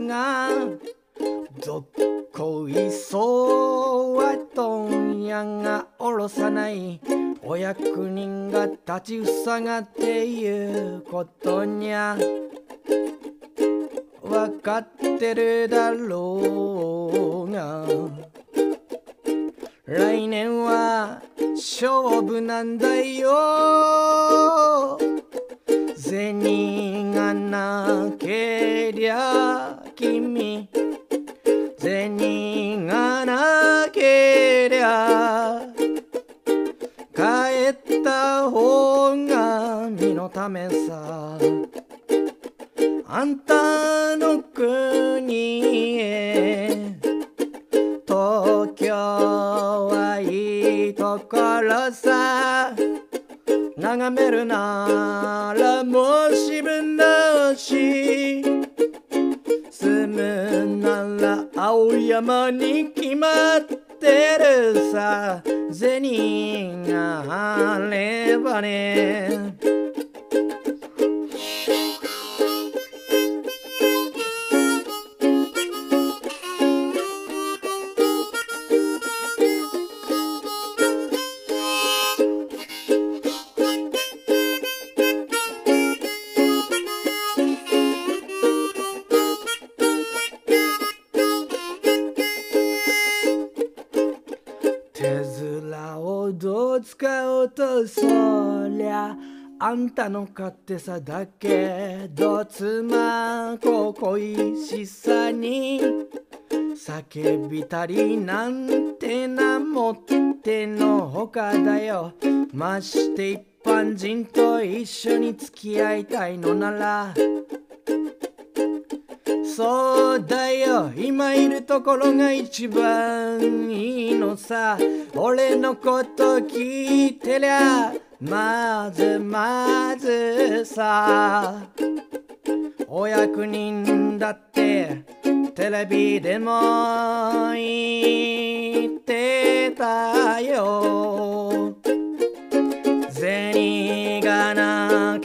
がどっこいそうは問屋がおろさないお役人が立ちふさがっていうことにゃわかってるだろうが来年は勝負なんだよ銭がなけりゃ君銭がなけりゃ帰った方が身のためさあんたの国へ東京はいいところさ眺めるならもし分なし住むなら青山に決まってるさ銭があればねそりゃあんたの勝手さだけど妻こ恋しさに叫びたりなんてなもってのほかだよまして一般人と一緒に付き合いたいのならそうだよ今いるところが一番いいのさ俺のこと聞いてりゃまずまずさお役人だってテレビでも言ってたよ銭がな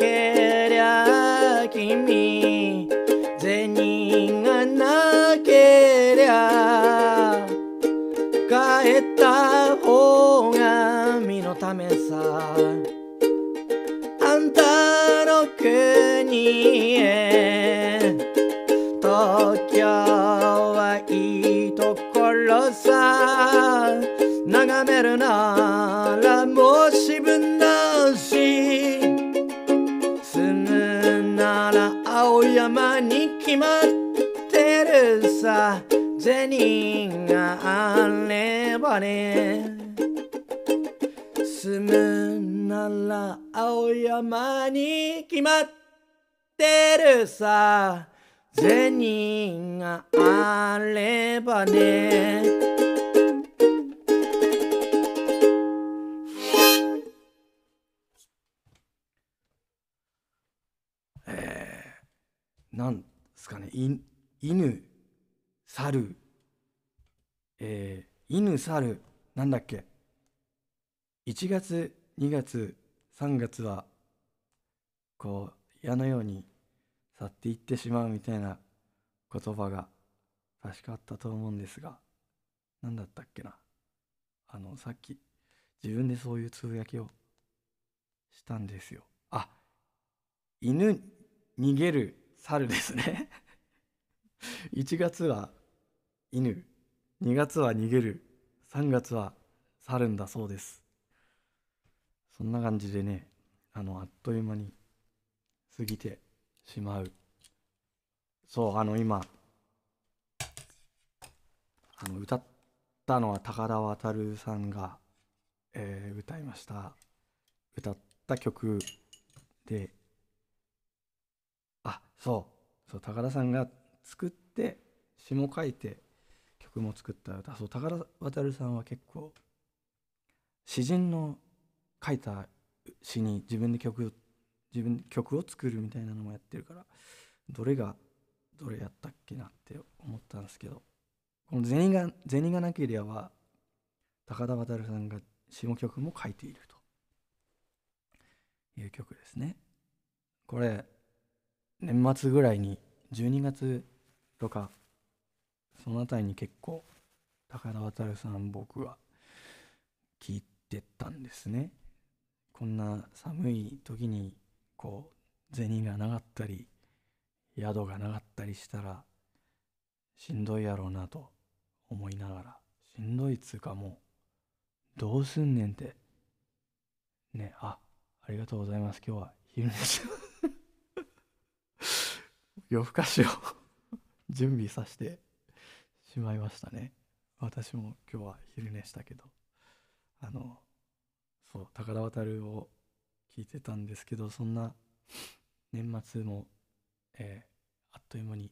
品があればね住むなら青山に決まってるさ銭があればねえー、なんですかね犬猿えー、犬猿なんだっけ1月2月3月はこう矢のように去っていってしまうみたいな言葉が確かあったと思うんですが何だったっけなあのさっき自分でそういうつぶやきをしたんですよあ犬逃げる猿ですね1 月は犬2月は逃げる3月は去るんだそうですそんな感じでねあのあっという間に過ぎてしまうそうあの今あの歌ったのは高田渉さんが、えー、歌いました歌った曲であそうそう高田さんが作って詩も書いて曲も作った歌そう高田渉さんは結構詩人の書いた詩に自分で曲を自分曲を作るみたいなのもやってるからどれがどれやったっけなって思ったんですけどこの銭が「銭がなけりゃ」は高田渉さんが詩も曲も書いているという曲ですね。これ年末ぐらいに12月とかその辺りに結構高田渉さん僕は聞いてたんですね。こんな寒い時にこう銭がなかったり宿がなかったりしたらしんどいやろうなと思いながらしんどいつうかもうどうすんねんてねあありがとうございます今日は昼寝しよう 夜更かしを 準備させて。しまいましたね私も今日は昼寝したけどあのそう宝渡を聞いてたんですけどそんな年末も、えー、あっという間に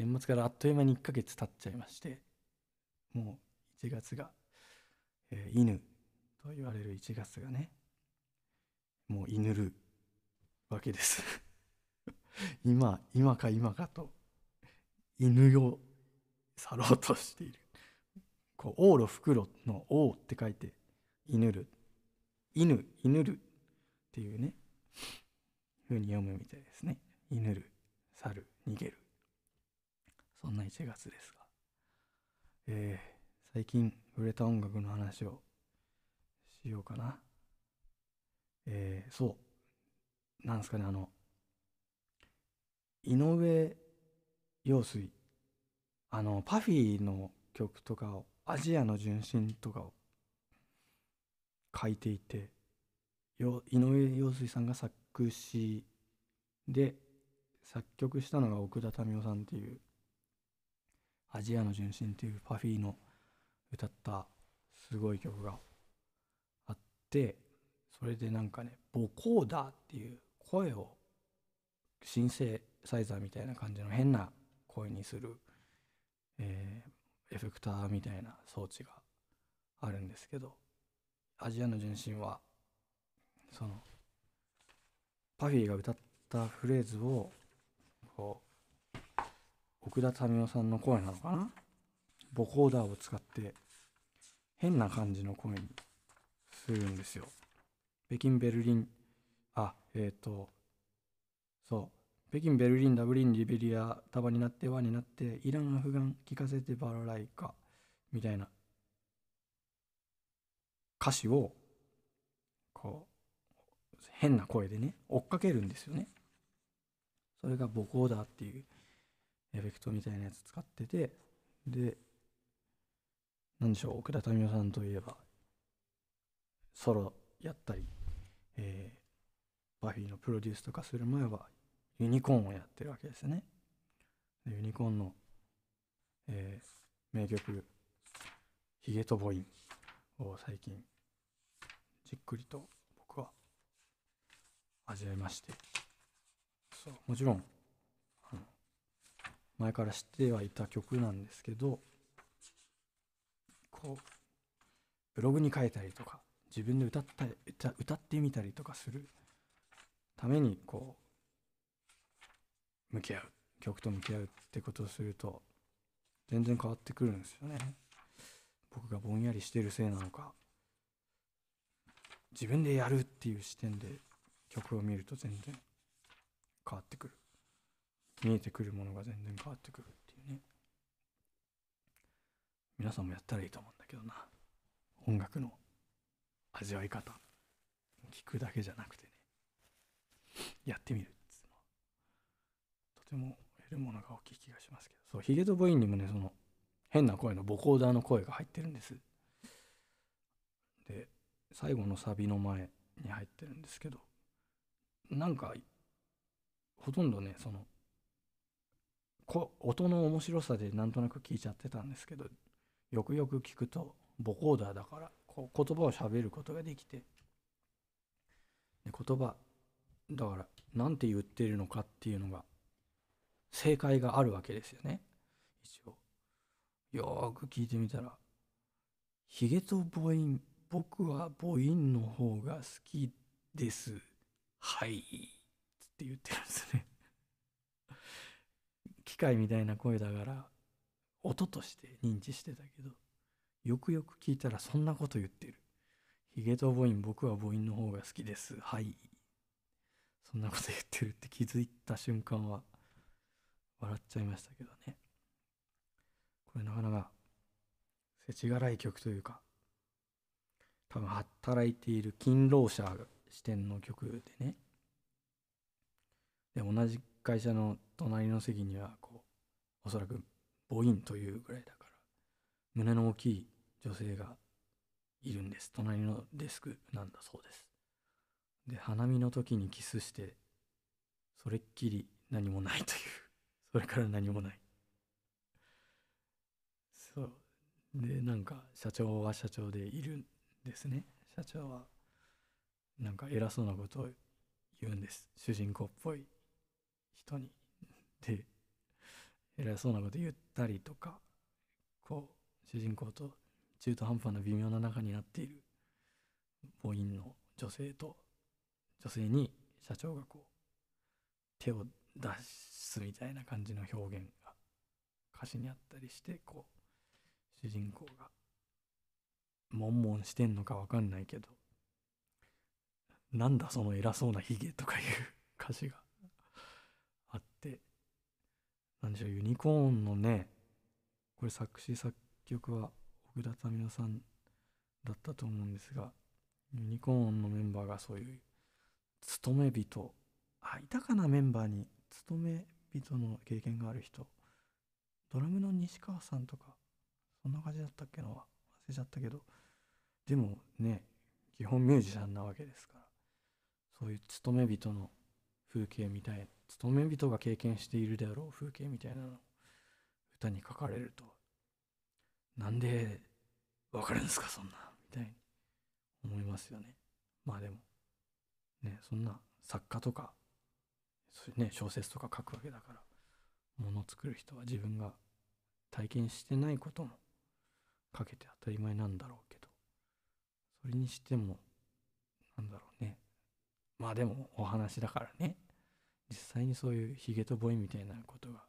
年末からあっという間に1ヶ月経っちゃいましてもう1月が、えー、犬と言われる1月がねもう犬るわけです 今今か今かと犬よ去ろうとしている。こう、往路袋の王って書いて、犬る。犬、犬るっていうね、ふうに読むみたいですね。犬る、去る、逃げる。そんな1月ですが。えー、最近売れた音楽の話をしようかな。えー、そう。なんすかね、あの、井上陽水あのパフィーの曲とかをアジアの純真とかを書いていて井上陽水さんが作詞で作曲したのが奥田民生さんっていう「アジアの純真」っていうパフィーの歌ったすごい曲があってそれでなんかね「ボコーダー」っていう声をシンセサイザーみたいな感じの変な声にするえー、エフェクターみたいな装置があるんですけどアジアの純真はそのパフィーが歌ったフレーズをこう奥田民生さんの声なのかなボコーダーを使って変な感じの声にするんですよ。北京ベルリンあえっ、ー、とそう北京、ベルリン、ダブリン、リベリア、タバになって、輪になって、イラン、アフガン、聞かせてバラライカ、みたいな歌詞を、こう、変な声でね、追っかけるんですよね。それが母校だっていうエフェクトみたいなやつ使ってて、で、なんでしょう、奥田民生さんといえば、ソロやったり、えー、バフィーのプロデュースとかする前はユニコーンをやってるわけですね。ユニコーンの、えー、名曲「ヒゲとボイン」を最近じっくりと僕は味わいましてそうもちろん前から知ってはいた曲なんですけどこうブログに書いたりとか自分で歌った歌歌ってみたりとかするためにこう向き合う曲と向き合うってことをすると全然変わってくるんですよね僕がぼんやりしてるせいなのか自分でやるっていう視点で曲を見ると全然変わってくる見えてくるものが全然変わってくるっていうね皆さんもやったらいいと思うんだけどな音楽の味わい方聞くだけじゃなくてねやってみるても得るものが大きい気がしますけどそうヒゲとボインにもねその変な声のボコーダーの声が入ってるんですで最後のサビの前に入ってるんですけどなんかほとんどねそのこ音の面白さでなんとなく聞いちゃってたんですけどよくよく聞くとボコーダーだからこう言葉をしゃべることができてで言葉だから何て言ってるのかっていうのが正解があるわけですよね一応よく聞いてみたら「ヒゲと母音僕は母音の方が好きですはい」って言ってるんですね機械みたいな声だから音として認知してたけどよくよく聞いたらそんなこと言ってる「ヒゲと母音僕は母音の方が好きですはい」そんなこと言ってるって気づいた瞬間は笑っちゃいましたけどねこれなかなか世知辛い曲というか多分働いている勤労者視点の曲でねで同じ会社の隣の席にはこうおそらく母音というぐらいだから胸の大きい女性がいるんです隣のデスクなんだそうですで花見の時にキスしてそれっきり何もないというそれから何もない。そうでなんか社長は社長でいるんですね社長はなんか偉そうなことを言うんです主人公っぽい人にで偉そうなこと言ったりとかこう主人公と中途半端な微妙な仲になっている母音の女性と女性に社長がこう手を出みたいな感じの表現が歌詞にあったりしてこう主人公が悶々してんのか分かんないけどなんだその偉そうなヒゲとかいう歌詞があって何でしょうユニコーンのねこれ作詞作曲は小倉民生さんだったと思うんですがユニコーンのメンバーがそういう勤め人あいたかなメンバーに勤め人の経験がある人ドラムの西川さんとかそんな感じだったっけな忘れちゃったけどでもね基本ミュージシャンなわけですからそういう勤め人の風景みたい勤め人が経験しているであろう風景みたいなのを歌に書かれるとなんでわかるんですかそんなみたいに思いますよねまあでもねそんな作家とかね、小説とか書くわけだからもの作る人は自分が体験してないことも書けて当たり前なんだろうけどそれにしてもなんだろうねまあでもお話だからね実際にそういうヒゲとボイみたいなことが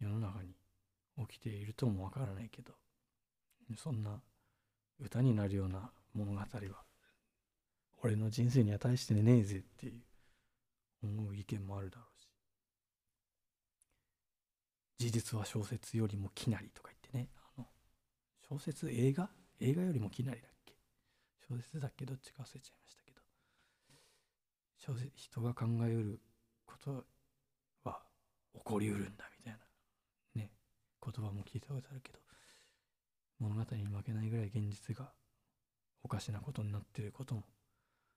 世の中に起きているともわからないけどそんな歌になるような物語は俺の人生には大してねえぜっていう思う意見もあるだろうし事実は小説よりもきなりとか言ってねあの小説映画映画よりもきなりだっけ小説だっけどっちか忘れちゃいましたけど小説人が考えうることは起こりうるんだみたいなね言葉も聞いたことあるけど物語に負けないぐらい現実がおかしなことになってることも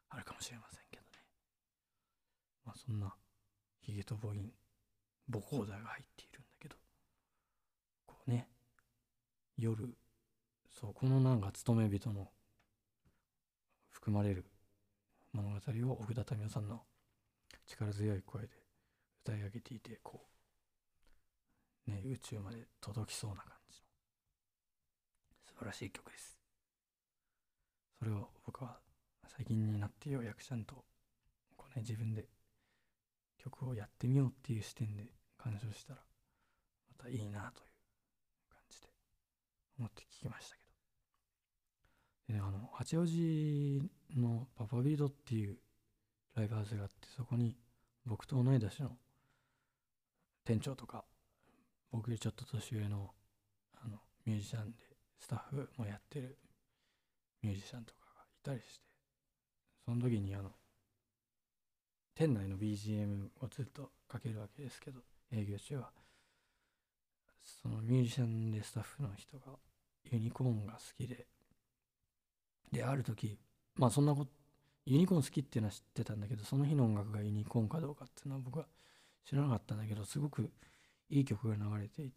あるかもしれませんけど。まあ、そんなヒゲと母音母ダーが入っているんだけどこうね夜そうこのなんか勤め人の含まれる物語を奥田民生さんの力強い声で歌い上げていてこうね宇宙まで届きそうな感じの素晴らしい曲ですそれを僕は最近になってようやくちゃんとこうね自分で曲をやってみようっていう視点で鑑賞したらまたいいなという感じで思って聞きましたけどで、あの八王子のパパビードっていうライブハウスがあってそこに僕と同い年の店長とか僕よりちょっと年上のあのミュージシャンでスタッフもやってるミュージシャンとかがいたりしてその時にあの店内の BGM をずっとかけるわけですけど営業中はそのミュージシャンでスタッフの人がユニコーンが好きでである時まあそんなことユニコーン好きっていうのは知ってたんだけどその日の音楽がユニコーンかどうかっていうのは僕は知らなかったんだけどすごくいい曲が流れていて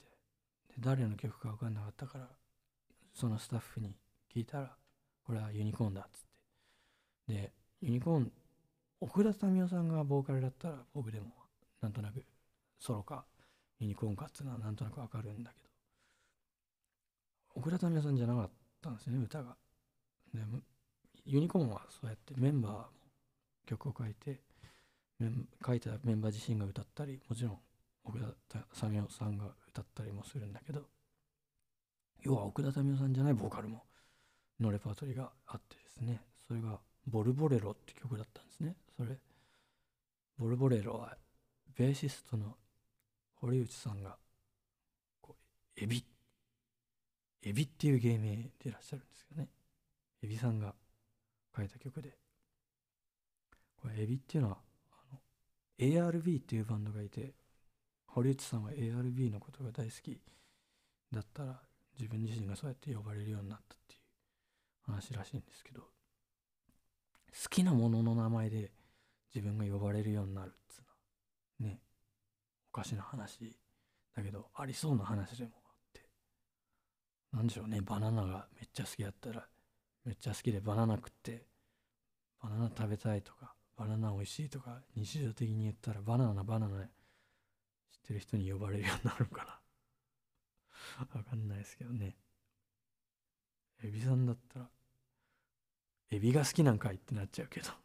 で誰の曲か分かんなかったからそのスタッフに聞いたらこれはユニコーンだっつってでユニコーン奥田民生さんがボーカルだったら僕でもなんとなくソロかユニコーンかっいうのはなんとなくわかるんだけど奥田民生さんじゃなかったんですね歌が。でユニコーンはそうやってメンバーも曲を書いて書いたメンバー自身が歌ったりもちろん奥田民生さんが歌ったりもするんだけど要は奥田民生さんじゃないボーカルものレパートリーがあってですねそれが「ボルボレロ」って曲だったんですねそれボルボレロはベーシストの堀内さんがこうエビエビっていう芸名でいらっしゃるんですけどねエビさんが書いた曲でこれエビっていうのはの ARB っていうバンドがいて堀内さんは ARB のことが大好きだったら自分自身がそうやって呼ばれるようになったっていう話らしいんですけど好きなものの名前で自分が呼ばれるようになるっつうのねおかしな話だけどありそうな話でもあって何でしょうねバナナがめっちゃ好きだったらめっちゃ好きでバナナ食ってバナナ食べたいとかバナナ美味しいとか日常的に言ったらバナナバナナ知ってる人に呼ばれるようになるから わかんないですけどねエビさんだったらエビが好きなんかいってなっちゃうけど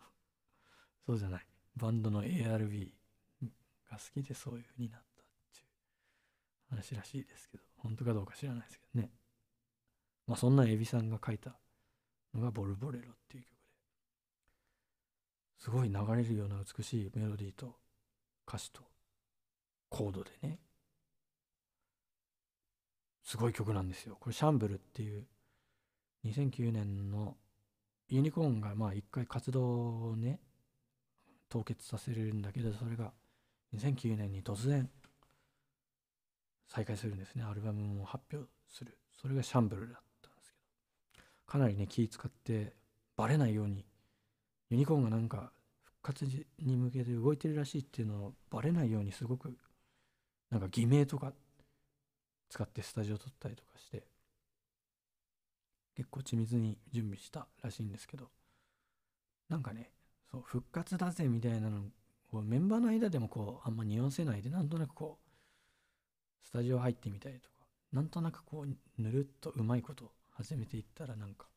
そうじゃないバンドの ARB が好きでそういう風になったっていう話らしいですけど本当かどうか知らないですけどねまあそんなエビさんが書いたのが「ボルボレロ」っていう曲ですごい流れるような美しいメロディーと歌詞とコードでねすごい曲なんですよこれ「シャンブル」っていう2009年のユニコーンがまあ一回活動をね凍結させるんだけど、それが2009年に突然再開するんですね。アルバムも発表する。それがシャンブルだったんですけど、かなりね、気使ってバレないように、ユニコーンがなんか復活に向けて動いてるらしいっていうのをバレないようにすごく、なんか偽名とか使ってスタジオ撮ったりとかして、結構緻密に準備したらしいんですけど、なんかね、そう復活だぜみたいなのをメンバーの間でもこうあんま匂わせないでなんとなくこうスタジオ入ってみたりとかなんとなくこうぬるっとうまいこと始めていったらなんか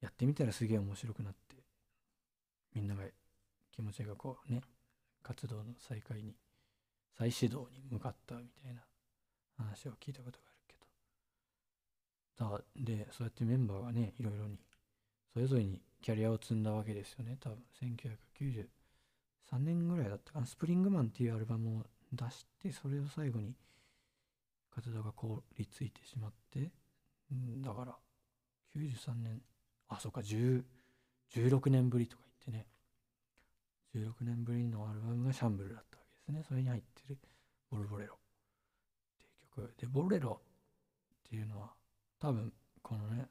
やってみたらすげえ面白くなってみんなが気持ちがこうね活動の再開に再始動に向かったみたいな話を聞いたことがあるけどだでそうやってメンバーがねいろいろにそれぞれにキャリアを積んだわけですよね多分1993年ぐらいだったかなスプリングマンっていうアルバムを出してそれを最後に活動が凍りついてしまってだから93年あそっか16年ぶりとか言ってね16年ぶりのアルバムがシャンブルだったわけですねそれに入ってるボルボレロっていう曲でボルレロっていうのは多分このね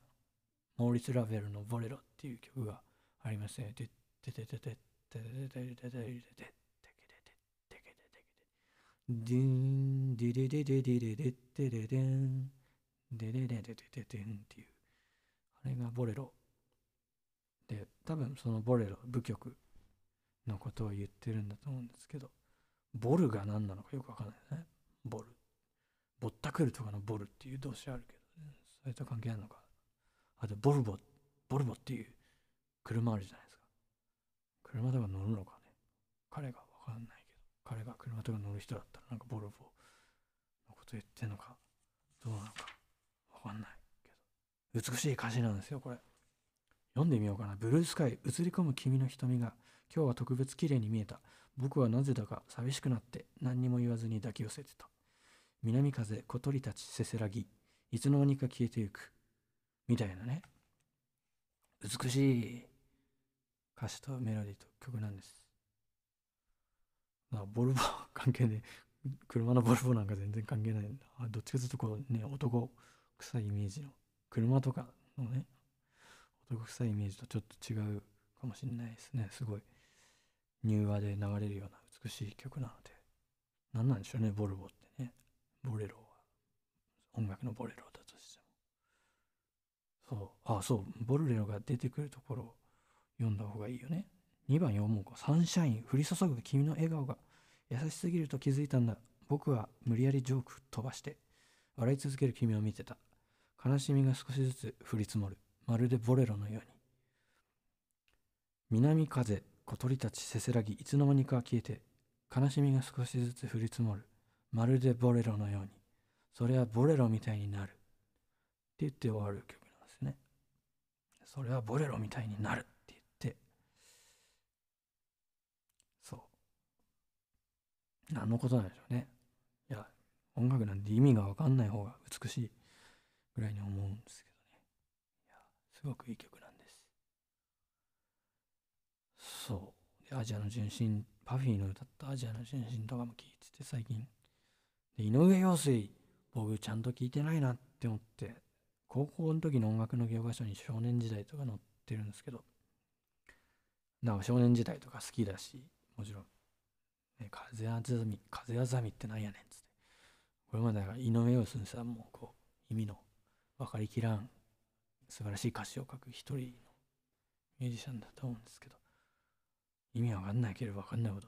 モーリス・ラヴェルの「ボレロ」っていう曲がありますね。ででででででででででででデででデでデでデでデでデでデでデでデでデででデでデでディディディディンっていうあれがボレロで多分そのボレロ舞曲のことを言ってるんだと思うんですけどボルが何なのかよくわかんないですねボルぼったくるとかのボルっていう動詞あるけど、ね、それと関係あるのかあとボルボ、ボルボっていう車あるじゃないですか。車とか乗るのかね。彼がわかんないけど、彼が車とか乗る人だったらなんかボルボのこと言ってんのか、どうなのかわかんないけど。美しい歌詞なんですよ、これ。読んでみようかな。ブルースカイ、映り込む君の瞳が、今日は特別綺麗に見えた。僕はなぜだか寂しくなって何にも言わずに抱き寄せてた。南風、小鳥たち、せせらぎ、いつの間にか消えてゆく。みたいなね美しい歌詞とメロディーと曲なんです。まあ、ボルボ 関係ね車のボルボなんか全然関係ないあどっちかというとこうね男臭いイメージの車とかのね男臭いイメージとちょっと違うかもしれないですねすごい柔和で流れるような美しい曲なので何なんでしょうねボルボってねボレロは音楽のボレロだとそうあそうボルレロが出てくるところを読んだ方がいいよね2番読もうかサンシャイン降り注ぐ君の笑顔が優しすぎると気づいたんだ僕は無理やりジョーク飛ばして笑い続ける君を見てた悲しみが少しずつ降り積もるまるでボレロのように南風小鳥たちせせらぎいつの間にか消えて悲しみが少しずつ降り積もるまるでボレロのようにそれはボレロみたいになるって言って終わる曲それはボレロみたいになるって言ってそう何のことなんでしょうねいや音楽なんて意味が分かんない方が美しいぐらいに思うんですけどねいやすごくいい曲なんですそうアジアの純真パフィーの歌ったアジアの純真とかも聴いてて最近で井上陽水僕ちゃんと聴いてないなって思って高校の時の音楽の教科書に少年時代とか載ってるんですけど、なか少年時代とか好きだし、もちろん、ね、風あざみ、風あざみってなんやねんつって。これまで井上陽水さんもこう、意味の分かりきらん素晴らしい歌詞を書く一人のミュージシャンだと思うんですけど、意味わかんなければわかんないほど、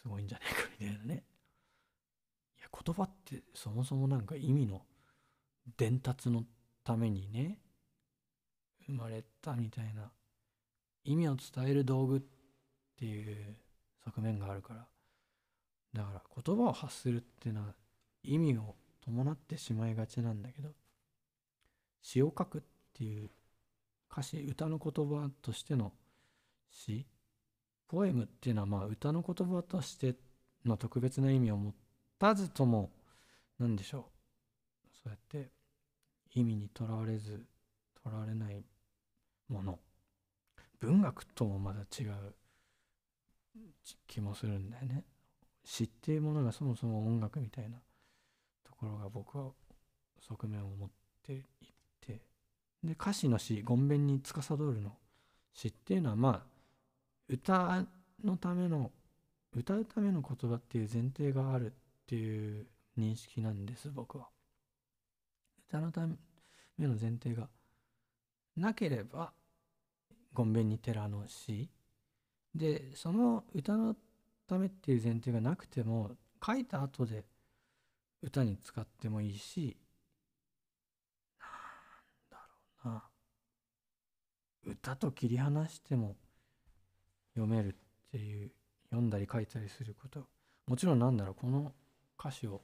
すごいんじゃねえかみたいなね。いや、言葉ってそもそもなんか意味の伝達のためにね生まれたみたいな意味を伝える道具っていう側面があるからだから言葉を発するっていうのは意味を伴ってしまいがちなんだけど詩を書くっていう歌詞歌の言葉としての詩ポエムっていうのはまあ歌の言葉としての特別な意味を持たずとも何でしょうそうやって意味にとらわれずとらわれないもの文学ともまた違う気もするんだよね詩っていうものがそもそも音楽みたいなところが僕は側面を持っていってで歌詞の詩「ごんべんに司る」の詩っていうのはまあ歌のための歌うための言葉っていう前提があるっていう認識なんです僕は。あのための前提がなければごんべんに寺の詩でその歌のためっていう前提がなくても書いた後で歌に使ってもいいしなんだろうな歌と切り離しても読めるっていう読んだり書いたりすることもちろんなんだろうこの歌詞を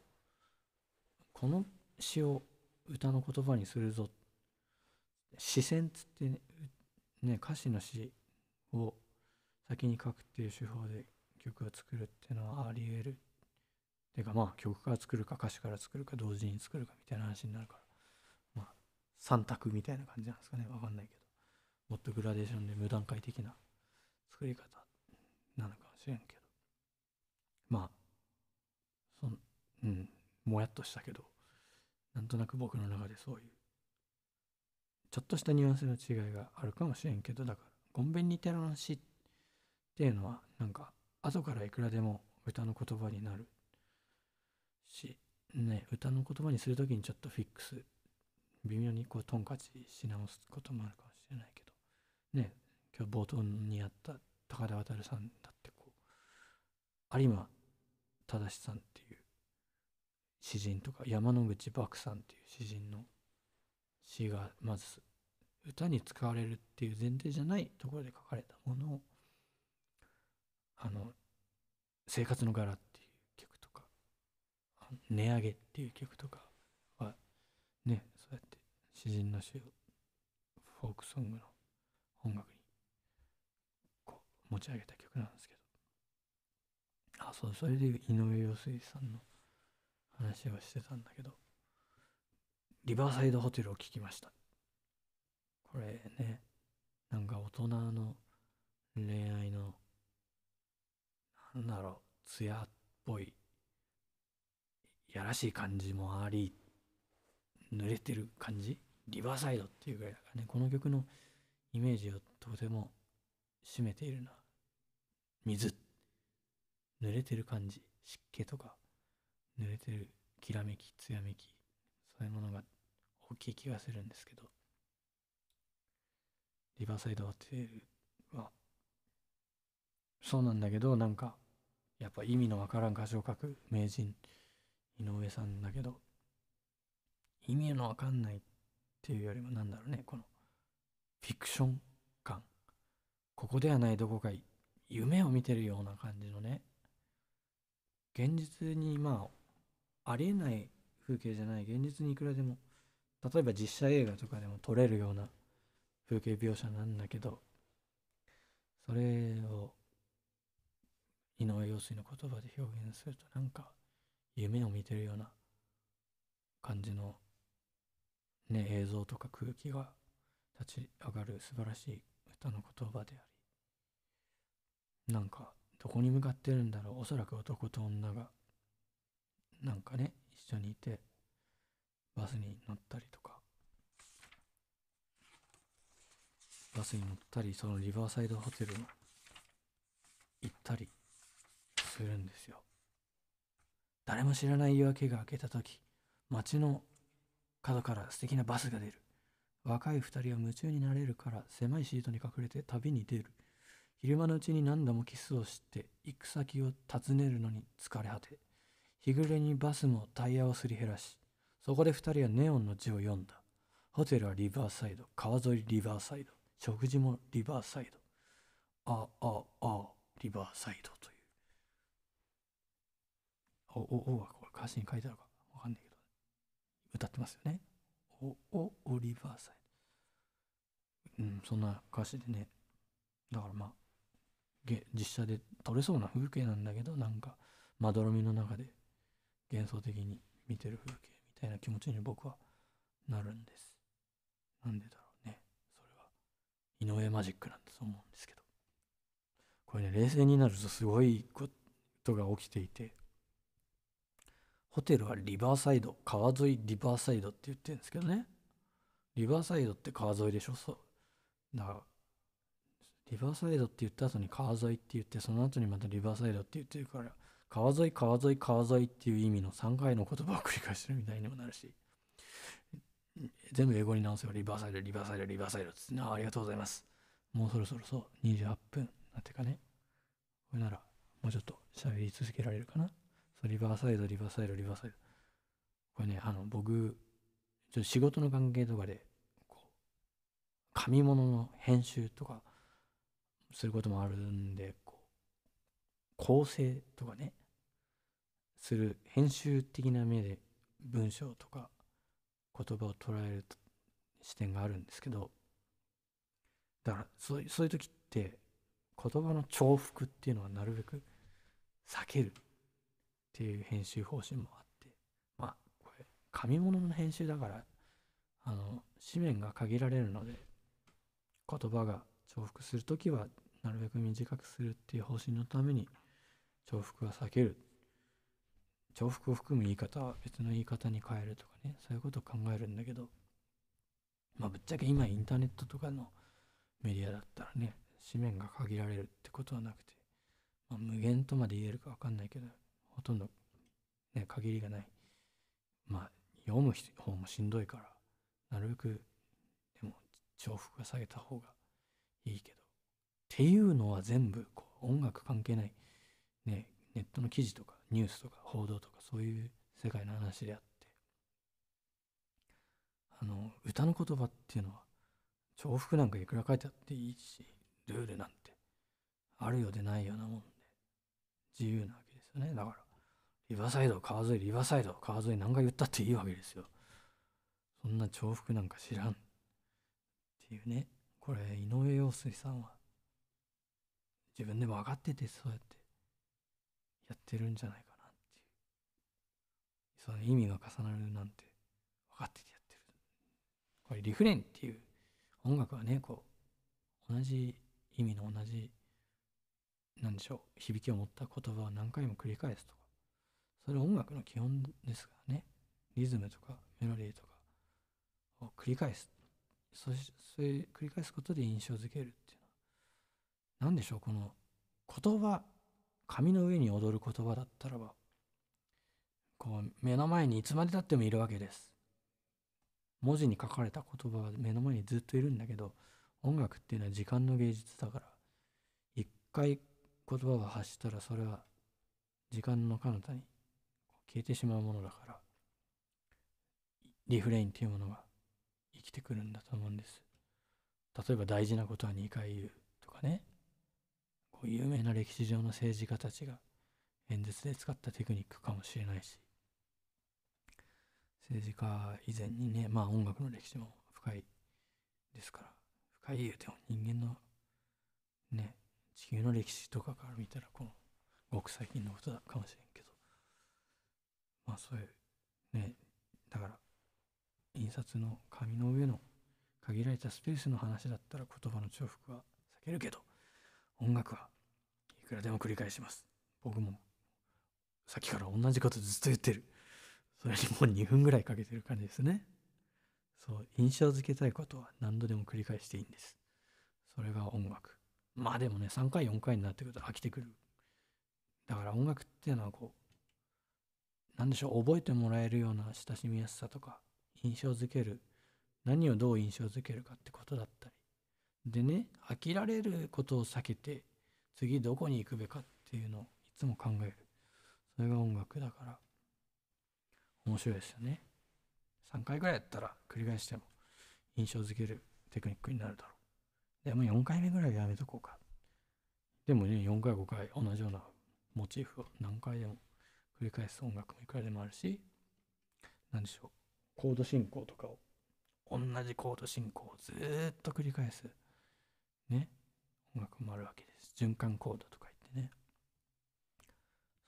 この詩を歌の言葉にするぞ視線っつってね、ね、歌詞の詞を先に書くっていう手法で曲を作るっていうのはあり得るてかまあ曲から作るか歌詞から作るか同時に作るかみたいな話になるからまあ3択みたいな感じなんですかね分かんないけどもっとグラデーションで無段階的な作り方なのかもしれんけどまあそんうんもやっとしたけどなんとなく僕の中でそういうちょっとしたニュアンスの違いがあるかもしれんけどだから「ごんべんにてらの詩」っていうのはなんか後からいくらでも歌の言葉になるしね歌の言葉にする時にちょっとフィックス微妙にこうトンカチし直すこともあるかもしれないけどね今日冒頭にあった高田渉さんだってこう有馬正さんっていう詩人とか山之口漠さんっていう詩人の詩がまず歌に使われるっていう前提じゃないところで書かれたものをあの「生活の柄」っていう曲とか「値上げ」っていう曲とかはねそうやって詩人の詩をフォークソングの音楽にこう持ち上げた曲なんですけどあそうそれで井上陽水さんの話をしてたんだけど、リバーサイドホテルを聞きました。これね、なんか大人の恋愛の、なんだろう、艶っぽい、やらしい感じもあり、濡れてる感じリバーサイドっていうぐらいだからね、この曲のイメージをとても占めているな。水、濡れてる感じ、湿気とか、濡れてるきらめきやめきそういうものが大きい気がするんですけどリバーサイドホテルはそうなんだけどなんかやっぱ意味のわからん歌詞を書く名人井上さんだけど意味のわかんないっていうよりもなんだろうねこのフィクション感ここではないどこか夢を見てるような感じのね現実にまあありえない風景じゃない現実にいくらでも例えば実写映画とかでも撮れるような風景描写なんだけどそれを井上陽水の言葉で表現するとなんか夢を見てるような感じの、ね、映像とか空気が立ち上がる素晴らしい歌の言葉でありなんかどこに向かってるんだろうおそらく男と女がなんかね一緒にいてバスに乗ったりとかバスに乗ったりそのリバーサイドホテルに行ったりするんですよ誰も知らない夜明けが明けた時街の角から素敵なバスが出る若い2人は夢中になれるから狭いシートに隠れて旅に出る昼間のうちに何度もキスをして行く先を尋ねるのに疲れ果て日暮れにバスもタイヤをすり減らし、そこで二人はネオンの字を読んだ。ホテルはリバーサイド、川沿いリバーサイド、食事もリバーサイド。あああリバーサイドという。お、お、おはこれ歌詞に書いてあるかわかんないけど、歌ってますよね。お、お、お、リバーサイド。うん、そんな歌詞でね。だからまあ、実写で撮れそうな風景なんだけど、なんか、まどろみの中で幻想的に見てる風景みたいな気持ちに僕はなるんです。なんでだろうね。それは井上マジックなんだと思うんですけど。これね、冷静になるとすごいことが起きていて、ホテルはリバーサイド、川沿いリバーサイドって言ってるんですけどね。リバーサイドって川沿いでしょそう。だから、リバーサイドって言った後に川沿いって言って、その後にまたリバーサイドって言ってるから、川沿い川沿い川沿いっていう意味の3回の言葉を繰り返してるみたいにもなるし全部英語に直せばリバーサイドリバーサイドリバーサイドっってあありがとうございますもうそろそろそう28分なんていうかねこれならもうちょっと喋り続けられるかなそうリバーサイドリバーサイドリバーサイドこれねあの僕ちょっと仕事の関係とかでこう紙物の編集とかすることもあるんで構成とかねする編集的な目で文章とか言葉を捉える視点があるんですけどだからそういう時って言葉の重複っていうのはなるべく避けるっていう編集方針もあってまあこれ紙物の編集だからあの紙面が限られるので言葉が重複する時はなるべく短くするっていう方針のために重複は避ける重複を含む言い方は別の言い方に変えるとかねそういうことを考えるんだけどまあぶっちゃけ今インターネットとかのメディアだったらね紙面が限られるってことはなくて、まあ、無限とまで言えるか分かんないけどほとんど、ね、限りがないまあ読む方もしんどいからなるべくでも重複が下げた方がいいけどっていうのは全部こう音楽関係ない、ね、ネットの記事とかニュースとか報道とかそういう世界の話であってあの歌の言葉っていうのは重複なんかいくら書いてあっていいしルールなんてあるようでないようなもんで自由なわけですよねだからリバサイド川沿いリバサイド川沿い何回言ったっていいわけですよそんな重複なんか知らんっていうねこれ井上陽水さんは自分でも分かっててそうやってやってるんじゃないかなっていうその意味が重なるなんて分かっててやってるこれリフレンっていう音楽はねこう同じ意味の同じ何でしょう響きを持った言葉を何回も繰り返すとかそれ音楽の基本ですからねリズムとかメロディーとかを繰り返すそしそれ繰り返すことで印象づけるっていうのは何でしょうこの言葉紙の上に踊る言葉だったらばこう目の前にいつまでたってもいるわけです文字に書かれた言葉は目の前にずっといるんだけど音楽っていうのは時間の芸術だから一回言葉が発したらそれは時間の彼方に消えてしまうものだからリフレインっていうものが生きてくるんだと思うんです例えば大事なことは2回言うとかねこう有名な歴史上の政治家たちが演説で使ったテクニックかもしれないし政治家以前にねまあ音楽の歴史も深いですから深い言うても人間のね地球の歴史とかから見たらこのごく最近のことだかもしれんけどまあそういうねだから印刷の紙の上の限られたスペースの話だったら言葉の重複は避けるけど音楽はいくらでも繰り返します僕もさっきから同じことずっと言ってるそれにもう2分ぐらいかけてる感じですねそう印象づけたいことは何度でも繰り返していいんですそれが音楽まあでもね3回4回になってくると飽きてくるだから音楽っていうのはこうなんでしょう覚えてもらえるような親しみやすさとか印象づける何をどう印象づけるかってことだったりでね飽きられることを避けて次どこに行くべかっていうのをいつも考えるそれが音楽だから面白いですよね3回ぐらいやったら繰り返しても印象づけるテクニックになるだろうでも4回目ぐらいやめとこうかでもね4回5回同じようなモチーフを何回でも繰り返す音楽もいくらでもあるし何でしょうコード進行とかを同じコード進行をずっと繰り返すね、音楽もあるわけです。循環コードとか言ってね。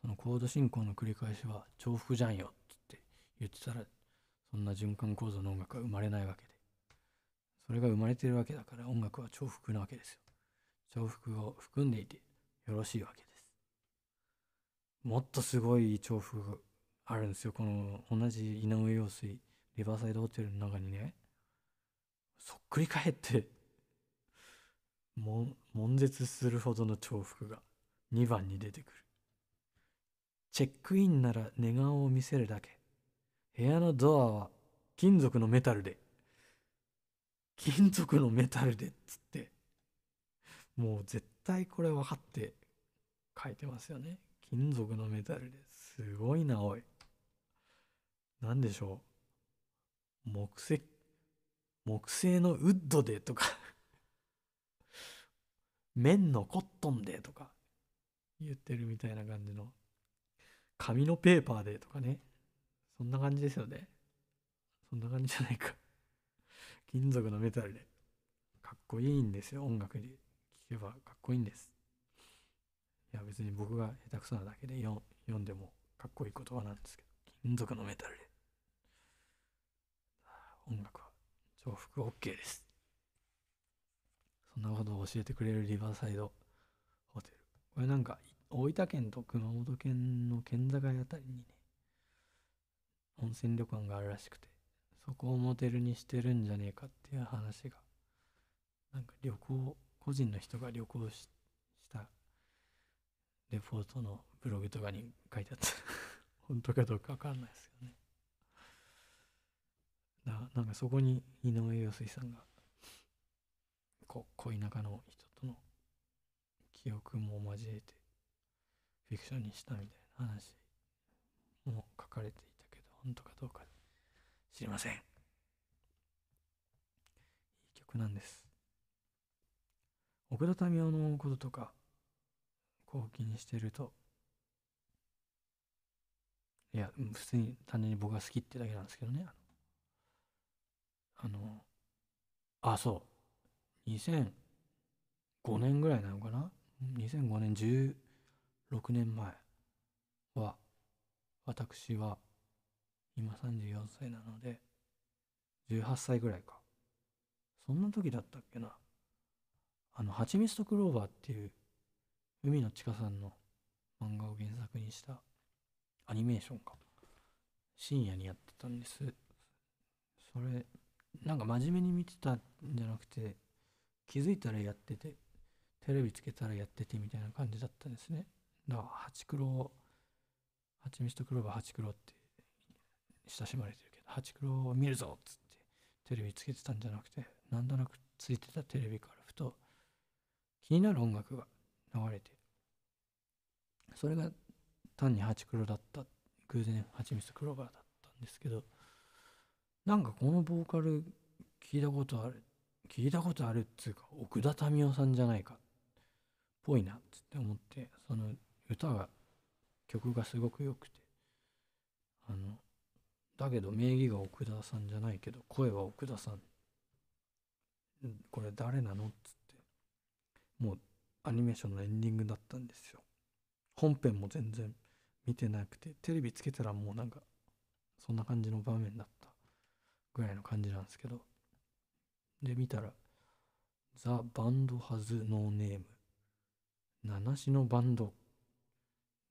そのコード進行の繰り返しは重複じゃんよって言ってたら、そんな循環構造の音楽は生まれないわけで。それが生まれてるわけだから音楽は重複なわけですよ。重複を含んでいてよろしいわけです。もっとすごい重複があるんですよ。この同じ井上陽水、リバーサイドホテルの中にね、そっくり返っても悶絶するほどの重複が2番に出てくるチェックインなら寝顔を見せるだけ部屋のドアは金属のメタルで金属のメタルでっつってもう絶対これ分かって書いてますよね金属のメタルですごいなおい何でしょう木製木製のウッドでとか綿のコットンでとか言ってるみたいな感じの紙のペーパーでとかねそんな感じですよねそんな感じじゃないか金属のメタルでかっこいいんですよ音楽に聴けばかっこいいんですいや別に僕が下手くそなだけで読んでもかっこいい言葉なんですけど金属のメタルで音楽は重複 OK ですんなことを教えてくれるリバーサイドホテル。これなんか、大分県と熊本県の県境あたりにね、温泉旅館があるらしくて、そこをモデルにしてるんじゃねえかっていう話が、なんか旅行、個人の人が旅行ししたレポートのブログとかに書いてあった。本当かどうかわかんないですよね。ななんかそこに井上陽水さんがこう恋仲の人との記憶も交えてフィクションにしたみたいな話も書かれていたけど本当かどうか知りませんいい曲なんです奥田民生のこととかこう気にしてるといや普通に単純に僕が好きってだけなんですけどねあのあそう2005年ぐらいなのかな2005年16年前は私は今34歳なので18歳ぐらいかそんな時だったっけなあの「ハチミつとクローバー」っていう海の千佳さんの漫画を原作にしたアニメーションか深夜にやってたんですそれなんか真面目に見てたんじゃなくて気づいたらやっててテレビつけたらやっててみたいな感じだったんですねだからハチクロミ蜜とクローバーハチクロって親しまれてるけどハチクロを見るぞっつってテレビつけてたんじゃなくてなんとなくついてたテレビからふと気になる音楽が流れてそれが単にハチクロだった偶然ハチミツとクローバーだったんですけどなんかこのボーカル聞いたことある聞いたことあるっつうか奥田民生さんじゃないかっぽいなっつって思ってその歌が曲がすごく良くてあのだけど名義が奥田さんじゃないけど声は奥田さんこれ誰なのっつってもうアニメーションのエンディングだったんですよ本編も全然見てなくてテレビつけたらもうなんかそんな感じの場面だったぐらいの感じなんですけどで、見たら、ザ・バンド・ハズ・ノーネーム。七しのバンド。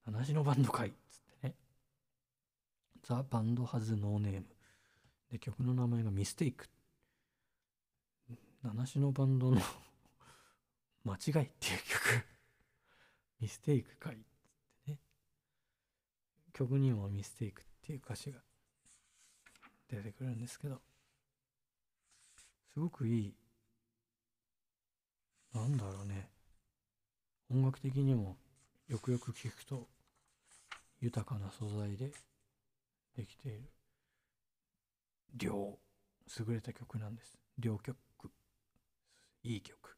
七しのバンド会。つってね。ザ・バンド・ハズ・ノーネーム。で、曲の名前がミステイク。七しのバンドの 間違いっていう曲ミステイク会つってね。曲にもミステイクっていう歌詞が出てくるんですけど。すごくいいなんだろうね音楽的にもよくよく聞くと豊かな素材でできている両優れた曲なんです両曲いい曲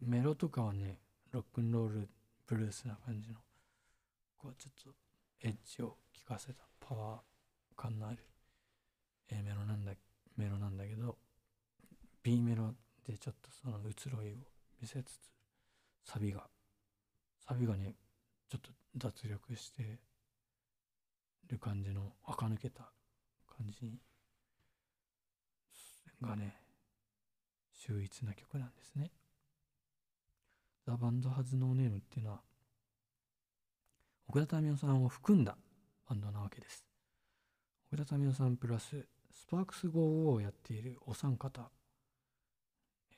メロとかはねロックンロールブルースな感じのこうちょっとエッジを効かせたパワー感のある A メロなんだメロなんだけど B メロでちょっとその移ろいを見せつつサビがサビがねちょっと脱力してる感じの垢抜けた感じがね秀逸な曲なんですね。ザ・バンド・ハズ・ノーネームっていうのは奥田民生さんを含んだバンドなわけです。奥田民生さんプラススパークス55をやっているお三方、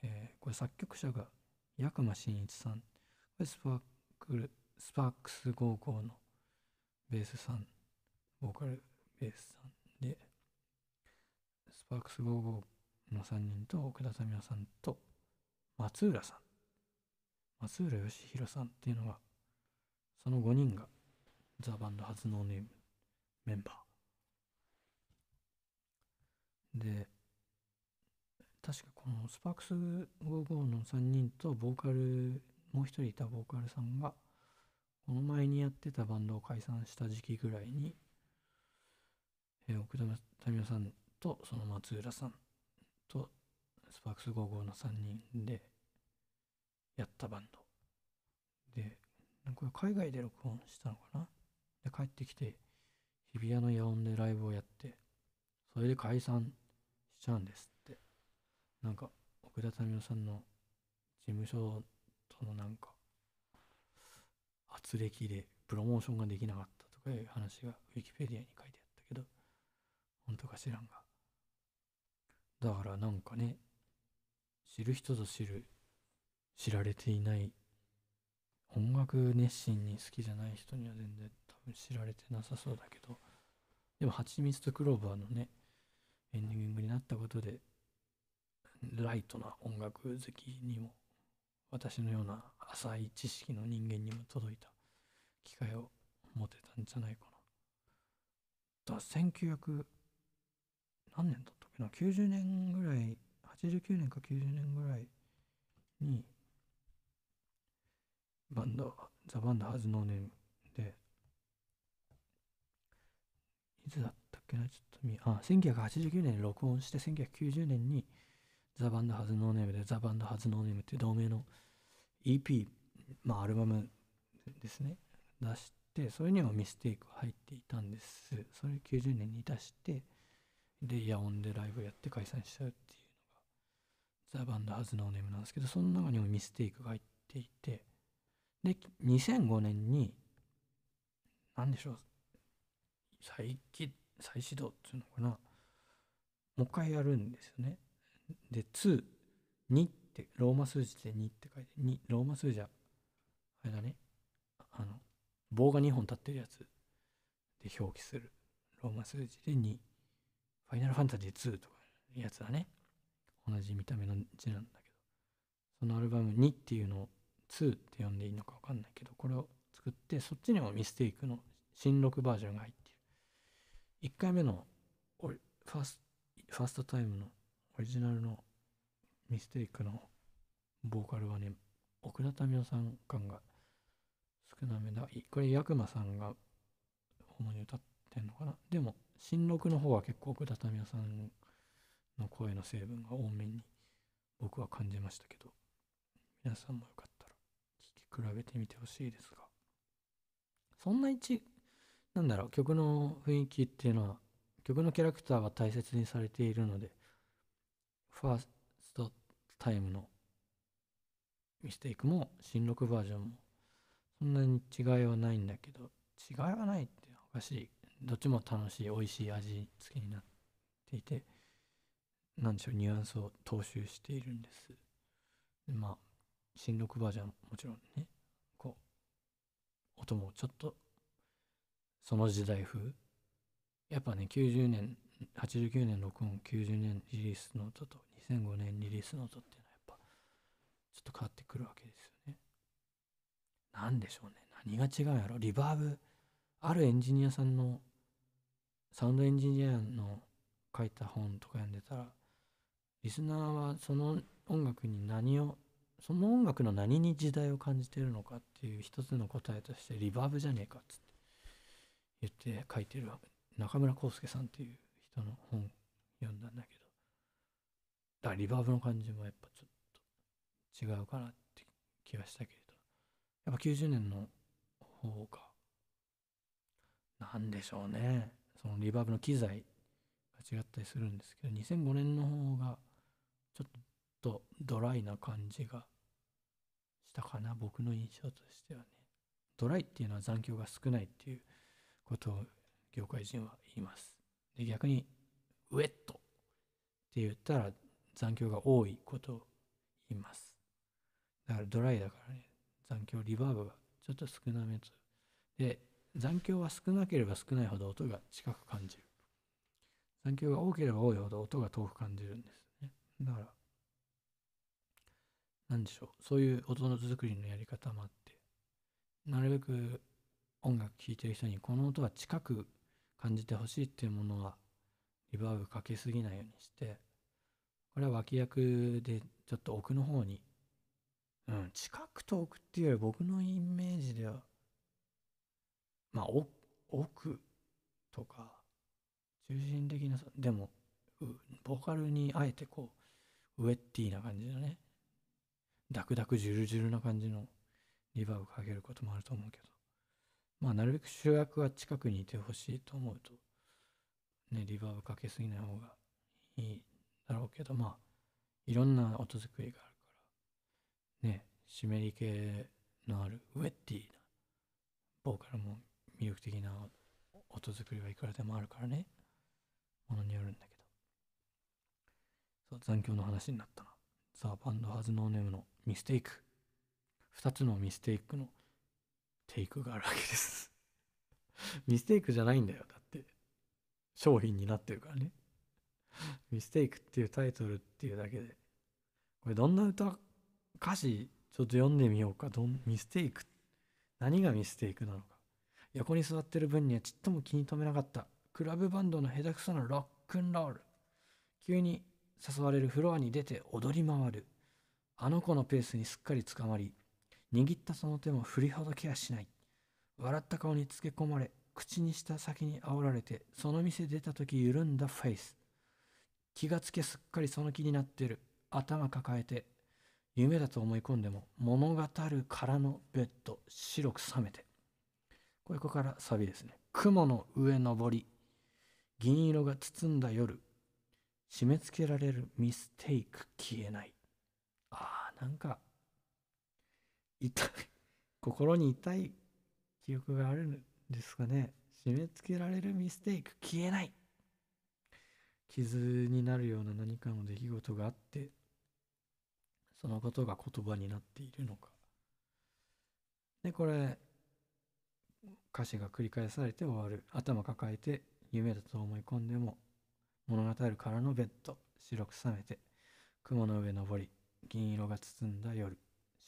えー、これ作曲者が八熊真一さん、これスパークル、スパークス55のベースさん、ボーカルベースさんで、スパークス55の3人と奥田民生さんと松浦さん、松浦義弘さんっていうのが、その5人がザ・バンド初のネームメンバー。で確かこのスパークス55の3人とボーカルもう一人いたボーカルさんがこの前にやってたバンドを解散した時期ぐらいに、えー、奥田民生さんとその松浦さんとスパークス55の3人でやったバンドでこれ海外で録音したのかなで帰ってきて日比谷の野音でライブをやってそれで解散ちゃうんですってなんか奥田民生さんの事務所とのなんか圧力でプロモーションができなかったとかいう話がウィキペディアに書いてあったけど本当か知らんがだからなんかね知る人ぞ知る知られていない音楽熱心に好きじゃない人には全然多分知られてなさそうだけどでも「蜂蜜とクローバー」のねエンディングになったことでライトな音楽好きにも私のような浅い知識の人間にも届いた機会を持てたんじゃないかな。だ1900何年だったっけな90年ぐらい89年か90年ぐらいにバンドザ・バンド・ハズ・ノーネームでいつだっったっけなちょっと見、あ、1989年に録音して、1990年にザ・バンド・ハズ・ノーネームで、ザ・バンド・ハズ・ノーネームっていう同名の EP、まあアルバムですね、出して、それにもミステイク入っていたんです。それ90年に出して、で、イヤホンでライブやって解散しちゃうっていうのが、ザ・バンド・ハズ・ノーネームなんですけど、その中にもミステイクが入っていて、で、2005年に、何でしょう、最近再始動っていうのかなもう一回やるんですよね。で2、2ってローマ数字で2って書いて2ローマ数字はあれだねあの棒が2本立ってるやつで表記するローマ数字で2ファイナルファンタジー2とかやつだね同じ見た目の字なんだけどそのアルバム2っていうのを2って呼んでいいのか分かんないけどこれを作ってそっちにもミステイクの新録バージョンが入って1回目のファースファーストタイムのオリジナルのミステイクのボーカルはね、奥田民生さん感が少なめだ。これ、ヤクマさんが主に歌ってんのかな。でも、新録の方は結構奥田民生さんの声の成分が多めに僕は感じましたけど、皆さんもよかったら聴き比べてみてほしいですが、そんな一なんだろう曲の雰囲気っていうのは曲のキャラクターが大切にされているのでファーストタイムのミステイクも新録バージョンもそんなに違いはないんだけど違いはないっておかしいどっちも楽しい美味しい味付けになっていて何でしょうニュアンスを踏襲しているんですでまあ新録バージョンもちろんねこう音もちょっとその時代風やっぱね90年89年録音90年リリースノートと2005年リリースノートっていうのはやっぱちょっと変わってくるわけですよね何でしょうね何が違うんやろリバーブあるエンジニアさんのサウンドエンジニアの書いた本とか読んでたらリスナーはその音楽に何をその音楽の何に時代を感じてるのかっていう一つの答えとしてリバーブじゃねえかっつって言って書いてる中村康介さんっていう人の本読んだんだけどだリバーブの感じもやっぱちょっと違うかなって気はしたけれどやっぱ90年の方が何でしょうねそのリバーブの機材が違ったりするんですけど2005年の方がちょっとドライな感じがしたかな僕の印象としてはねドライっていうのは残響が少ないっていうことを業界人は言います。で逆にウェットって言ったら残響が多いことを言います。だからドライだからね残響リバーブがちょっと少なめと。で残響は少なければ少ないほど音が近く感じる。残響が多ければ多いほど音が遠く感じるんですね。だから、なんでしょう。そういう音の作りのやり方もあって、なるべく音楽聴いてる人にこの音は近く感じてほしいっていうものはリバーブかけすぎないようにしてこれは脇役でちょっと奥の方にうん近くと奥っていうより僕のイメージではまあ奥とか中心的なでもボーカルにあえてこうウェッティーな感じのねダクダクジュルジュルな感じのリバーブかけることもあると思うけどまあ、なるべく主役は近くにいてほしいと思うと、ね、リバーブかけすぎない方がいいだろうけど、まあ、いろんな音作りがあるから、ね、湿り気のあるウェッティな、ボーカルも魅力的な音作りはいくらでもあるからね、ものによるんだけど。そう、残響の話になったな。ザ・バンド・ハズ・ノーネムのミステイク。2つのミステイクのテイクがあるわけです ミステイクじゃないんだよだって商品になってるからねミステイクっていうタイトルっていうだけでこれどんな歌歌詞ちょっと読んでみようかどんミステイク何がミステイクなのか横に座ってる分にはちっとも気に留めなかったクラブバンドの下手くそなロックンロール急に誘われるフロアに出て踊り回るあの子のペースにすっかりつかまり握ったその手も振りほどけやしない笑った顔につけ込まれ口にした先に煽られてその店出た時緩んだフェイス気がつけすっかりその気になってる頭抱えて夢だと思い込んでも物語る空のベッド白く冷めてこれここからサビですね雲の上登り銀色が包んだ夜締め付けられるミステイク消えないあーなんか痛い 心に痛い記憶があるんですかね締め付けられるミステイク消えない傷になるような何かの出来事があってそのことが言葉になっているのかでこれ歌詞が繰り返されて終わる頭抱えて夢だと思い込んでも物語るらのベッド白く覚めて雲の上登り銀色が包んだ夜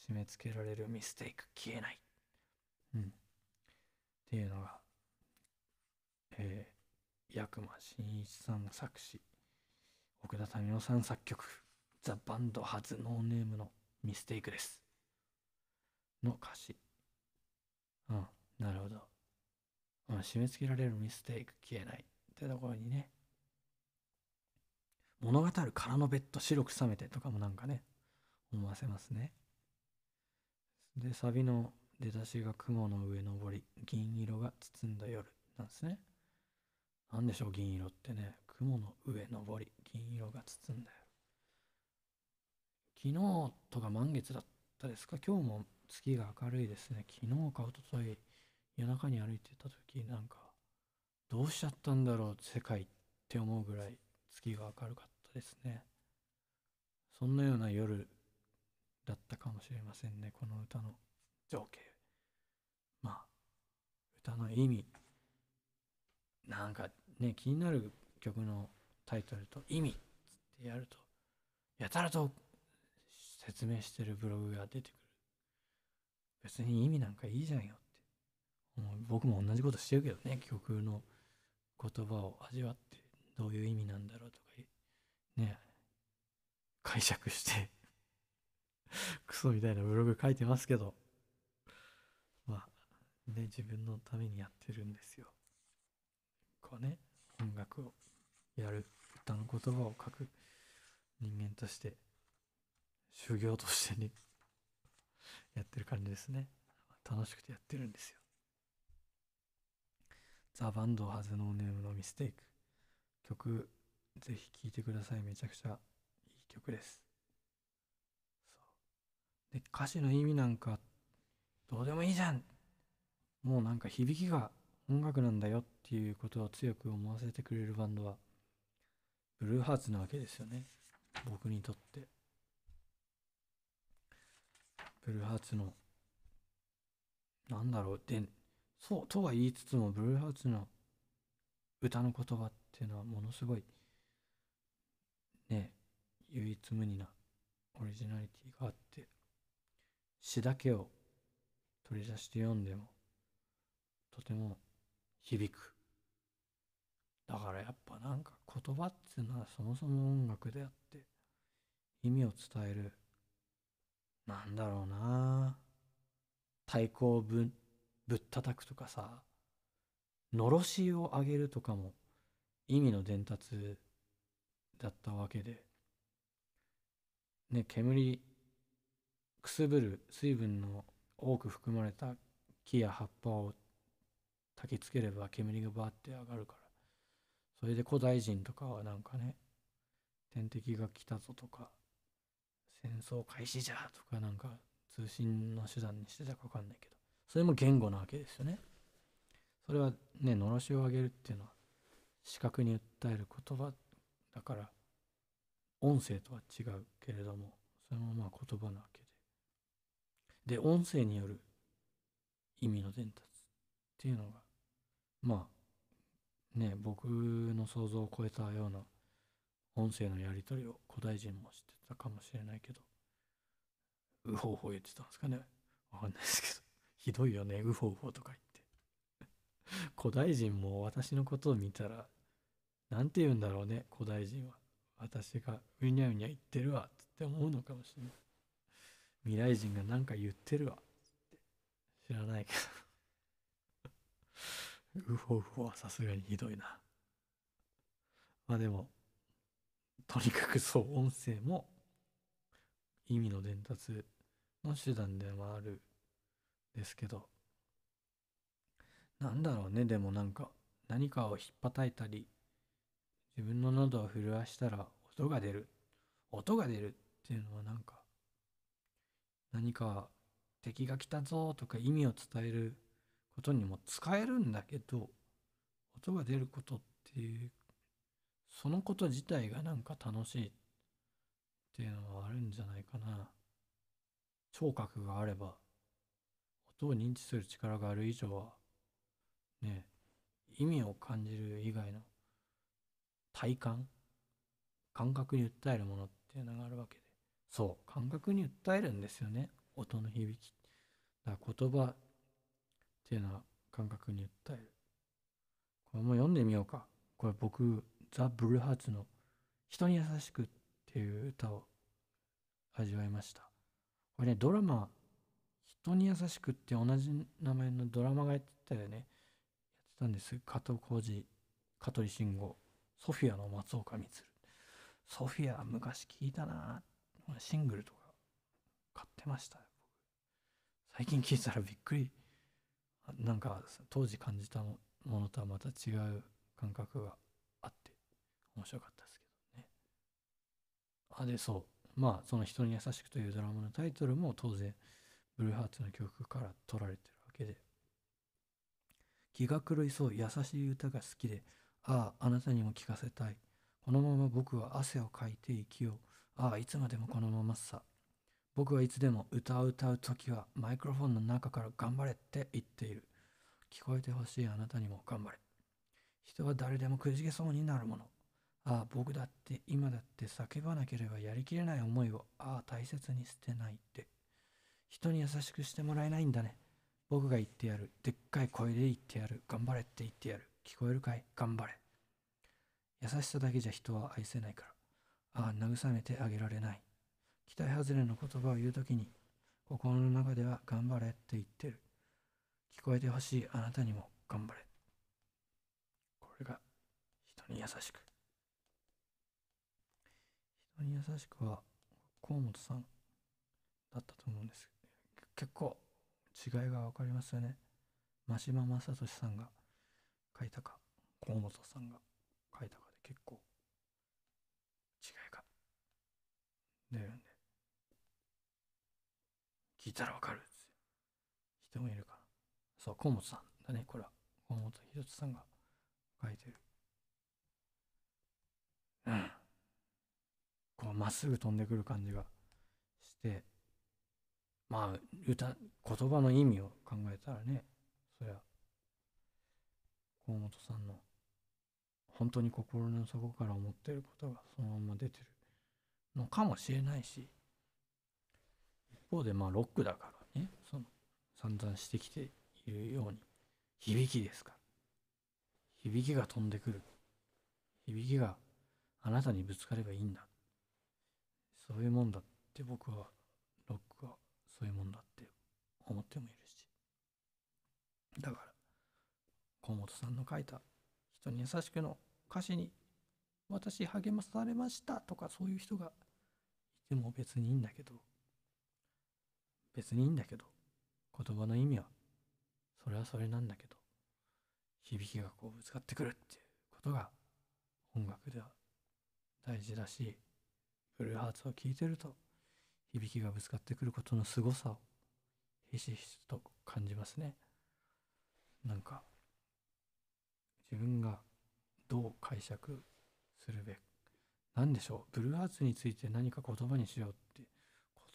締め付けられるミステイク消えない、うん、っていうのが、えー、八隈真一さん作詞奥田民生さん作曲ザ・バンド・初ノーネームのミステイクですの歌詞うんなるほど、うん、締め付けられるミステイク消えないってところにね物語る空のベッド白く冷めてとかもなんかね思わせますねでサビの出だしが「雲の上登り銀色が包んだ夜」なんですね。何でしょう銀色ってね雲の上登り銀色が包んだ夜。昨日とか満月だったですか今日も月が明るいですね昨日かおととい夜中に歩いてた時なんかどうしちゃったんだろう世界って思うぐらい月が明るかったですねそんなような夜だったかもしれませんねこの歌の情景まあ歌の意味なんかね気になる曲のタイトルと「意味」ってやるとやたらと説明してるブログが出てくる別に意味なんかいいじゃんよって僕も同じことしてるけどね曲の言葉を味わってどういう意味なんだろうとかね解釈して クソみたいなブログ書いてますけど、まあ、ね、自分のためにやってるんですよ。こうね、音楽をやる、歌の言葉を書く人間として、修行としてね、やってる感じですね。楽しくてやってるんですよ。ザ・バンド・ハズ・ノーネームのミステイク。曲、ぜひ聴いてください。めちゃくちゃいい曲です。で歌詞の意味なんかどうでもいいじゃんもうなんか響きが音楽なんだよっていうことを強く思わせてくれるバンドはブルーハーツなわけですよね僕にとってブルーハーツのなんだろうでそうとは言いつつもブルーハーツの歌の言葉っていうのはものすごいね唯一無二なオリジナリティがあって詩だけを取り出して読んでもとても響くだからやっぱなんか言葉っていうのはそもそも音楽であって意味を伝えるなんだろうな太鼓をぶぶったたくとかさのろしを上げるとかも意味の伝達だったわけでね煙くすぶる水分の多く含まれた木や葉っぱを焚きつければ煙がバーって上がるからそれで古代人とかはなんかね天敵が来たぞとか戦争開始じゃとかなんか通信の手段にしてたか分かんないけどそれも言語なわけですよねそれはねのろしを上げるっていうのは視覚に訴える言葉だから音声とは違うけれどもそれもまあ言葉なわけで音声による意味の伝達っていうのがまあね僕の想像を超えたような音声のやり取りを古代人もしてたかもしれないけどウホウホ言ってたんですかねわかんないですけど ひどいよねウホウホとか言って 古代人も私のことを見たら何て言うんだろうね古代人は私がうにゃうにゃ言ってるわって思うのかもしれない未来人が何か言ってるわ。知らないけど うほうほはさすがにひどいな。まあでも、とにかくそう、音声も意味の伝達の手段でもあるですけど、なんだろうね、でもなんか、何かをひっぱたいたり、自分の喉を震わしたら音が出る。音が出るっていうのはなんか、何か敵が来たぞとか意味を伝えることにも使えるんだけど音が出ることっていうそのこと自体がなんか楽しいっていうのはあるんじゃないかな聴覚があれば音を認知する力がある以上はね意味を感じる以外の体感感覚に訴えるものっていうのがあるわけでそう感覚に訴えるんですよね音の響きだ言葉っていうのは感覚に訴えるこれも読んでみようかこれ僕ザ・ブルーハーツの「人に優しく」っていう歌を味わいましたこれねドラマ「人に優しく」って同じ名前のドラマがやってたよねやってたんです加藤浩次香取慎吾ソフィアの松岡充ソフィア昔聞いたなーってシングルとか買ってました最近聞いたらびっくりなんか当時感じたものとはまた違う感覚があって面白かったですけどねあでそうまあその「人に優しく」というドラマのタイトルも当然ブルーハーツの曲から取られてるわけで気が狂いそう優しい歌が好きであああなたにも聞かせたいこのまま僕は汗をかいて生きようああ、いつまでもこのままさ。僕はいつでも歌を歌うときはマイクロフォンの中から頑張れって言っている。聞こえてほしいあなたにも頑張れ。人は誰でもくじけそうになるもの。ああ、僕だって今だって叫ばなければやりきれない思いをああ、大切に捨てないって。人に優しくしてもらえないんだね。僕が言ってやる。でっかい声で言ってやる。頑張れって言ってやる。聞こえるかい頑張れ。優しさだけじゃ人は愛せないから。ああ慰めてあげられない期待外れの言葉を言う時に心の中では頑張れって言ってる聞こえてほしいあなたにも頑張れこれが人に優しく人に優しくは河本さんだったと思うんです結構違いが分かりますよね真島正俊さんが書いたか河本さんが書いたかで結構だよね聞いたらわかるっつ人もいるからそう河本さんだねこれは河本ひろつさんが書いてるうんこうまっすぐ飛んでくる感じがしてまあ歌言葉の意味を考えたらねそりゃ河本さんの本当に心の底から思ってることがそのまま出てるのかもしれないし一方でまあロックだからねその散々してきているように響きですか響きが飛んでくる響きがあなたにぶつかればいいんだそういうもんだって僕はロックはそういうもんだって思ってもいるしだから河本さんの書いた「人に優しく」の歌詞に「私励まされました」とかそういう人がでも別にいいんだけど別にいいんだけど言葉の意味はそれはそれなんだけど響きがこうぶつかってくるっていうことが音楽では大事だしブルーハーツを聴いてると響きがぶつかってくることの凄さをひしひしと感じますねなんか自分がどう解釈するべ何でしょうブルーハーツについて何か言葉にしようって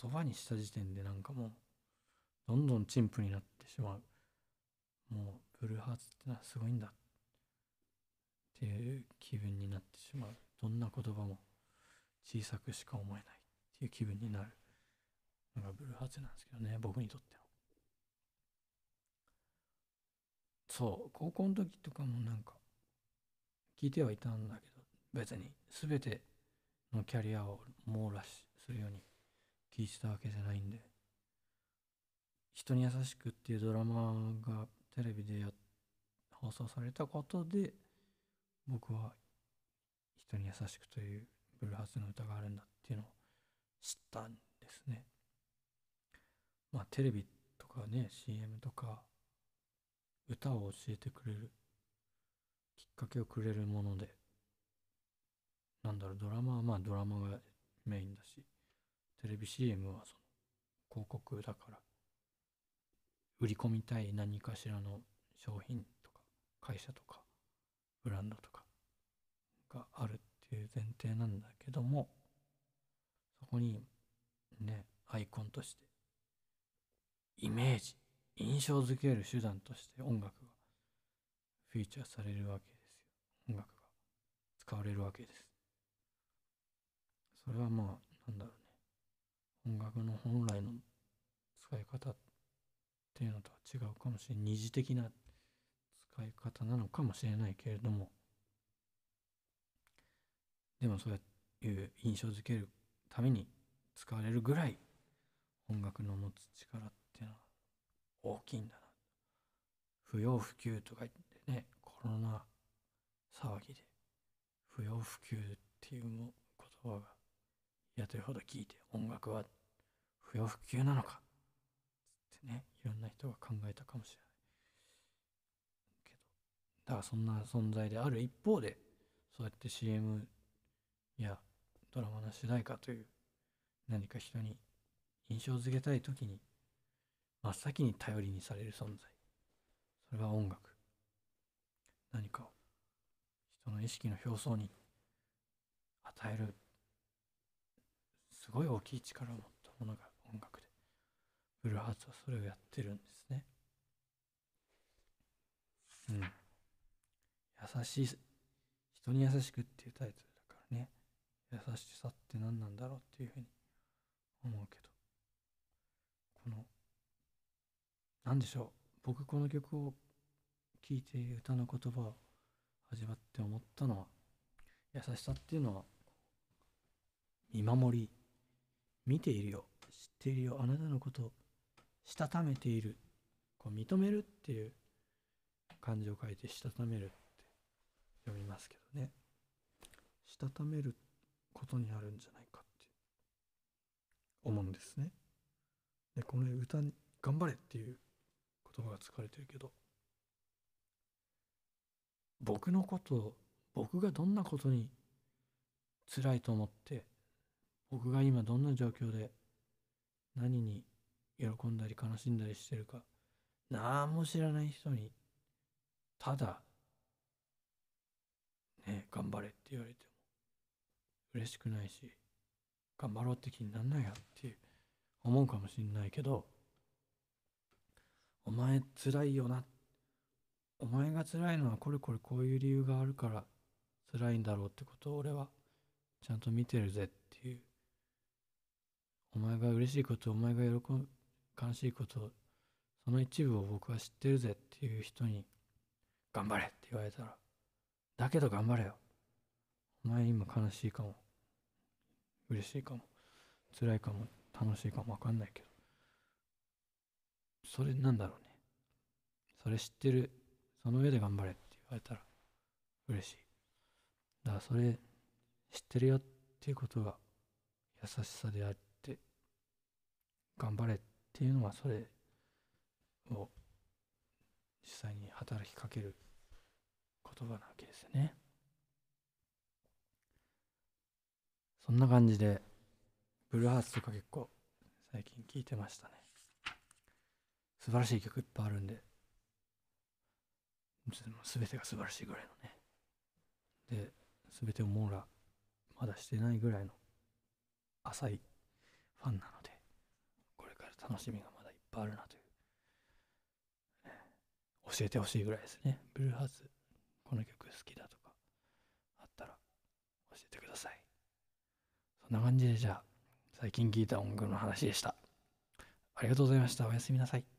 言葉にした時点でなんかもうどんどん陳腐になってしまうもうブルーハーツってのはすごいんだっていう気分になってしまうどんな言葉も小さくしか思えないっていう気分になるのがブルーハーツなんですけどね僕にとってはそう高校の時とかもなんか聞いてはいたんだけど別に全てのキャリアを網羅するように聞いてたわけじゃないんで「人に優しく」っていうドラマがテレビでや放送されたことで僕は「人に優しく」というブルーハーツの歌があるんだっていうのを知ったんですね。まあテレビとかね CM とか歌を教えてくれるきっかけをくれるものでなんだろう、ドラマはまあドラマがメインだし、テレビ CM はその広告だから、売り込みたい何かしらの商品とか、会社とか、ブランドとかがあるっていう前提なんだけども、そこにね、アイコンとして、イメージ、印象づける手段として音楽がフィーチャーされるわけですよ。音楽が使われるわけです。それはまあなんだろうね音楽の本来の使い方っていうのとは違うかもしれない二次的な使い方なのかもしれないけれどもでもそういう印象づけるために使われるぐらい音楽の持つ力っていうのは大きいんだな不要不急とか言ってねコロナ騒ぎで不要不急っていう言葉が雇いほど聞いて音楽は不要不急なのかってねいろんな人が考えたかもしれないけどだからそんな存在である一方でそうやって CM やドラマの主題歌という何か人に印象づけたい時に真っ先に頼りにされる存在それは音楽何かを人の意識の表層に与えるすごい大きい力を持ったものが音楽でブルーハーツはそれをやってるんですねうん優しい人に優しくっていうタイトルだからね優しさって何なんだろうっていうふうに思うけどこの何でしょう僕この曲を聴いて歌の言葉を始まって思ったのは優しさっていうのは見守り見ているよ知っているよあなたのことしたためているこう認めるっていう漢字を書いてしたためるって読みますけどねしたためることになるんじゃないかって思うんですね。でこの歌に「頑張れ」っていう言葉が使われてるけど僕のこと僕がどんなことに辛いと思って僕が今どんな状況で何に喜んだり悲しんだりしてるか何も知らない人にただね頑張れって言われても嬉しくないし頑張ろうって気になんないやって思うかもしんないけどお前辛いよなお前が辛いのはこれこれこういう理由があるから辛いんだろうってことを俺はちゃんと見てるぜっていうお前が嬉しいことお前が喜ぶ悲しいことその一部を僕は知ってるぜっていう人に「頑張れ!」って言われたら「だけど頑張れよお前今悲しいかも嬉しいかも辛いかも楽しいかもわかんないけどそれなんだろうねそれ知ってるその上で頑張れって言われたら嬉しいだからそれ知ってるよっていうことが優しさであって、頑張れっていうのはそれを実際に働きかける言葉なわけですね。そんな感じでブルーハーツとか結構最近聴いてましたね。素晴らしい曲いっぱいあるんで、全てが素晴らしいぐらいのね。で、全てを網羅まだしてないぐらいの浅いファンなので。楽しみがまだいっぱいあるなという、ね、教えてほしいぐらいですねブルーハーツこの曲好きだとかあったら教えてくださいそんな感じでじゃあ最近聴いた音楽の話でしたありがとうございましたおやすみなさい